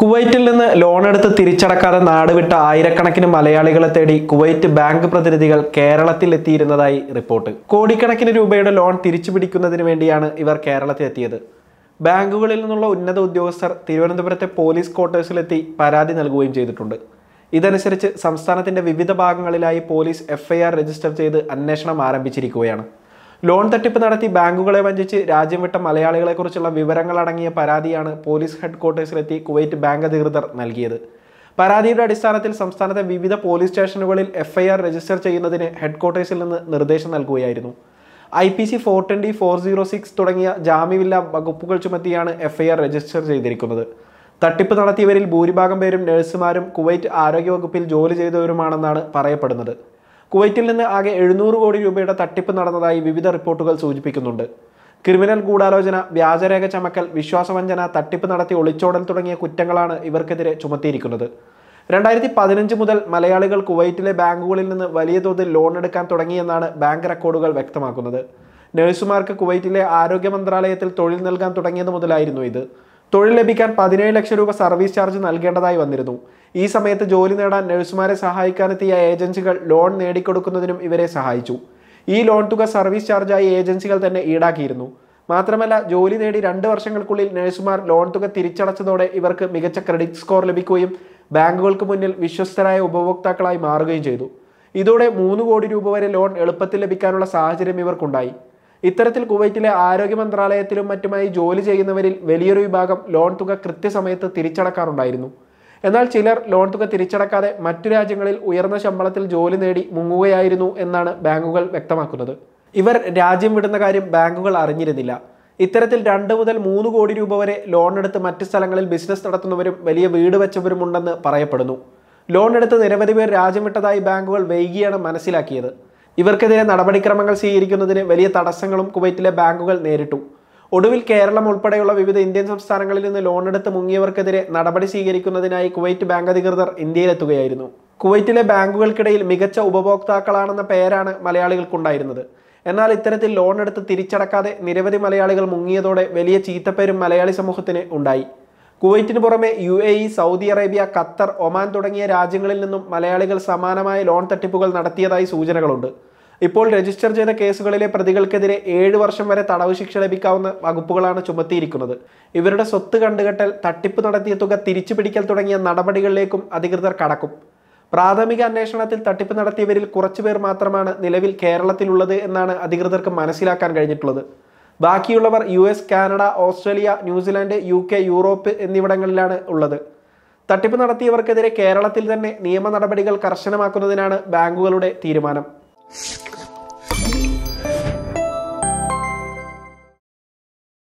കുവൈറ്റിൽ നിന്ന് ലോൺ എടുത്ത് തിരിച്ചടക്കാതെ നാടുവിട്ട ആയിരക്കണക്കിന് മലയാളികളെ തേടി കുവൈറ്റ് ബാങ്ക് പ്രതിനിധികൾ കേരളത്തിൽ എത്തിയിരുന്നതായി റിപ്പോർട്ട് കോടിക്കണക്കിന് രൂപയുടെ ലോൺ തിരിച്ചു പിടിക്കുന്നതിന് വേണ്ടിയാണ് ഇവർ കേരളത്തിൽ എത്തിയത് ബാങ്കുകളിൽ നിന്നുള്ള ഉന്നത ഉദ്യോഗസ്ഥർ തിരുവനന്തപുരത്തെ പോലീസ് ക്വാർട്ടേഴ്സിലെത്തി പരാതി നൽകുകയും ചെയ്തിട്ടുണ്ട് ഇതനുസരിച്ച് സംസ്ഥാനത്തിൻ്റെ വിവിധ ഭാഗങ്ങളിലായി പോലീസ് എഫ്ഐആർ രജിസ്റ്റർ ചെയ്ത് അന്വേഷണം ആരംഭിച്ചിരിക്കുകയാണ് ലോൺ തട്ടിപ്പ് നടത്തി ബാങ്കുകളെ വഞ്ചിച്ച് രാജ്യം വിട്ട മലയാളികളെക്കുറിച്ചുള്ള വിവരങ്ങളടങ്ങിയ പരാതിയാണ് പോലീസ് ഹെഡ്ക്വാർട്ടേഴ്സിലെത്തി കുവൈറ്റ് ബാങ്ക് അധികൃതർ നൽകിയത് പരാതിയുടെ അടിസ്ഥാനത്തിൽ സംസ്ഥാനത്തെ വിവിധ പോലീസ് സ്റ്റേഷനുകളിൽ എഫ്ഐആർ രജിസ്റ്റർ ചെയ്യുന്നതിന് ഹെഡ്ക്വാർട്ടേഴ്സിൽ നിന്ന് നിർദ്ദേശം നൽകുകയായിരുന്നു I P C four twenty four zero six തുടങ്ങിയ ജാമ്യമില്ലാ വകുപ്പുകൾ ചുമത്തിയാണ് എഫ്ഐആർ രജിസ്റ്റർ ചെയ്തിരിക്കുന്നത് തട്ടിപ്പ് നടത്തിയവരിൽ ഭൂരിഭാഗം പേരും നഴ്സുമാരും കുവൈറ്റ് ആരോഗ്യവകുപ്പിൽ ജോലി ചെയ്തവരുമാണെന്നാണ് പറയപ്പെടുന്നത് കുവൈറ്റിൽ നിന്ന് ആകെ എഴുന്നൂറ് കോടി രൂപയുടെ തട്ടിപ്പ് നടന്നതായി വിവിധ റിപ്പോർട്ടുകൾ സൂചിപ്പിക്കുന്നുണ്ട് ക്രിമിനൽ ഗൂഢാലോചന വ്യാജരേഖ ചമക്കൽ വിശ്വാസവഞ്ചന തട്ടിപ്പ് നടത്തി ഒളിച്ചോടൽ തുടങ്ങിയ കുറ്റങ്ങളാണ് ഇവർക്കെതിരെ ചുമത്തിയിരിക്കുന്നത് രണ്ടായിരത്തി പതിനഞ്ച് മുതൽ മലയാളികൾ കുവൈറ്റിലെ ബാങ്കുകളിൽ നിന്ന് വലിയ തോതിൽ ലോൺ എടുക്കാൻ തുടങ്ങിയെന്നാണ് ബാങ്ക് റെക്കോർഡുകൾ വ്യക്തമാക്കുന്നത് നഴ്സുമാർക്ക് കുവൈറ്റിലെ ആരോഗ്യ മന്ത്രാലയത്തിൽ തൊഴിൽ നൽകാൻ തുടങ്ങിയത് മുതലായിരുന്നു ഇത് തൊഴിൽ ലഭിക്കാൻ പതിനേഴ് ലക്ഷം രൂപ സർവീസ് ചാർജ് നൽകേണ്ടതായി വന്നിരുന്നു ഈ സമയത്ത് ജോലി നേടാൻ നഴ്സുമാരെ സഹായിക്കാനെത്തിയ ഏജൻസികൾ ലോൺ നേടിക്കൊടുക്കുന്നതിനും ഇവരെ സഹായിച്ചു ഈ ലോൺ തുക സർവീസ് ചാർജായി ഏജൻസികൾ തന്നെ ഈടാക്കിയിരുന്നു മാത്രമല്ല ജോലി നേടി രണ്ട് വർഷങ്ങൾക്കുള്ളിൽ നഴ്സുമാർ ലോൺ തുക തിരിച്ചടച്ചതോടെ ഇവർക്ക് മികച്ച ക്രെഡിറ്റ് സ്കോർ ലഭിക്കുകയും ബാങ്കുകൾക്ക് മുന്നിൽ വിശ്വസ്തരായ ഉപഭോക്താക്കളായി മാറുകയും ചെയ്തു ഇതോടെ മൂന്ന് കോടി രൂപ വരെ ലോൺ എളുപ്പത്തിൽ ലഭിക്കാനുള്ള സാഹചര്യം ഇവർക്കുണ്ടായി ഇത്തരത്തിൽ കുവൈറ്റിലെ ആരോഗ്യ മന്ത്രാലയത്തിലും മറ്റുമായി ജോലി ചെയ്യുന്നവരിൽ വലിയൊരു വിഭാഗം ലോൺ തുക കൃത്യസമയത്ത് തിരിച്ചടക്കാറുണ്ടായിരുന്നു എന്നാൽ ചിലർ ലോൺ തുക തിരിച്ചടക്കാതെ മറ്റു രാജ്യങ്ങളിൽ ഉയർന്ന ശമ്പളത്തിൽ ജോലി നേടി മുങ്ങുകയായിരുന്നു എന്നാണ് ബാങ്കുകൾ വ്യക്തമാക്കുന്നത് ഇവർ രാജ്യം വിടുന്ന കാര്യം ബാങ്കുകൾ അറിഞ്ഞിരുന്നില്ല ഇത്തരത്തിൽ രണ്ട് മുതൽ മൂന്ന് കോടി രൂപ വരെ ലോൺ എടുത്ത് മറ്റ് സ്ഥലങ്ങളിൽ ബിസിനസ് നടത്തുന്നവരും വലിയ വീട് വെച്ചവരും ഉണ്ടെന്ന് പറയപ്പെടുന്നു ലോൺ എടുത്ത് നിരവധി പേർ രാജ്യം വിട്ടതായി ബാങ്കുകൾ വൈകിയാണ് മനസ്സിലാക്കിയത് ഇവർക്കെതിരെ നടപടിക്രമങ്ങൾ സ്വീകരിക്കുന്നതിന് വലിയ തടസ്സങ്ങളും കുവൈറ്റിലെ ബാങ്കുകൾ നേരിട്ടു ഒടുവിൽ കേരളം ഉൾപ്പെടെയുള്ള വിവിധ ഇന്ത്യൻ സംസ്ഥാനങ്ങളിൽ നിന്ന് ലോൺ എടുത്ത് മുങ്ങിയവർക്കെതിരെ നടപടി സ്വീകരിക്കുന്നതിനായി കുവൈറ്റ് ബാങ്ക് അധികൃതർ ഇന്ത്യയിലെത്തുകയായിരുന്നു കുവൈറ്റിലെ ബാങ്കുകൾക്കിടയിൽ മികച്ച ഉപഭോക്താക്കളാണെന്ന പേരാണ് മലയാളികൾക്കുണ്ടായിരുന്നത് എന്നാൽ ഇത്തരത്തിൽ ലോൺ എടുത്ത് തിരിച്ചടക്കാതെ നിരവധി മലയാളികൾ മുങ്ങിയതോടെ വലിയ ചീത്തപ്പേരും മലയാളി സമൂഹത്തിന് ഉണ്ടായി കുവൈറ്റിന് പുറമെ U A E Saudi Arabia Qatar Oman തുടങ്ങിയ രാജ്യങ്ങളിൽ നിന്നും മലയാളികൾ സമാനമായ ലോൺ തട്ടിപ്പുകൾ നടത്തിയതായി സൂചനകളുണ്ട് ഇപ്പോൾ രജിസ്റ്റർ ചെയ്ത കേസുകളിലെ പ്രതികൾക്കെതിരെ ഏഴ് വർഷം വരെ തടവ് ശിക്ഷ ലഭിക്കാവുന്ന വകുപ്പുകളാണ് ചുമത്തിയിരിക്കുന്നത് ഇവരുടെ സ്വത്ത് കണ്ടുകെട്ടൽ തട്ടിപ്പ് നടത്തിയ തുക തിരിച്ചു പിടിക്കൽ തുടങ്ങിയ നടപടികളിലേക്കും അധികൃതർ കടക്കും പ്രാഥമിക അന്വേഷണത്തിൽ തട്ടിപ്പ് നടത്തിയവരിൽ കുറച്ചുപേർ മാത്രമാണ് നിലവിൽ കേരളത്തിലുള്ളത് എന്നാണ് അധികൃതർക്ക് മനസ്സിലാക്കാൻ കഴിഞ്ഞിട്ടുള്ളത് ബാക്കിയുള്ളവർ U S Canada Australia New Zealand U K Europe എന്നിവിടങ്ങളിലാണ് ഉള്ളത് തട്ടിപ്പ് നടത്തിയവർക്കെതിരെ കേരളത്തിൽ തന്നെ നിയമ നടപടികൾ കർശനമാക്കുന്നതിനാണ് ബാങ്കുകളുടെ തീരുമാനം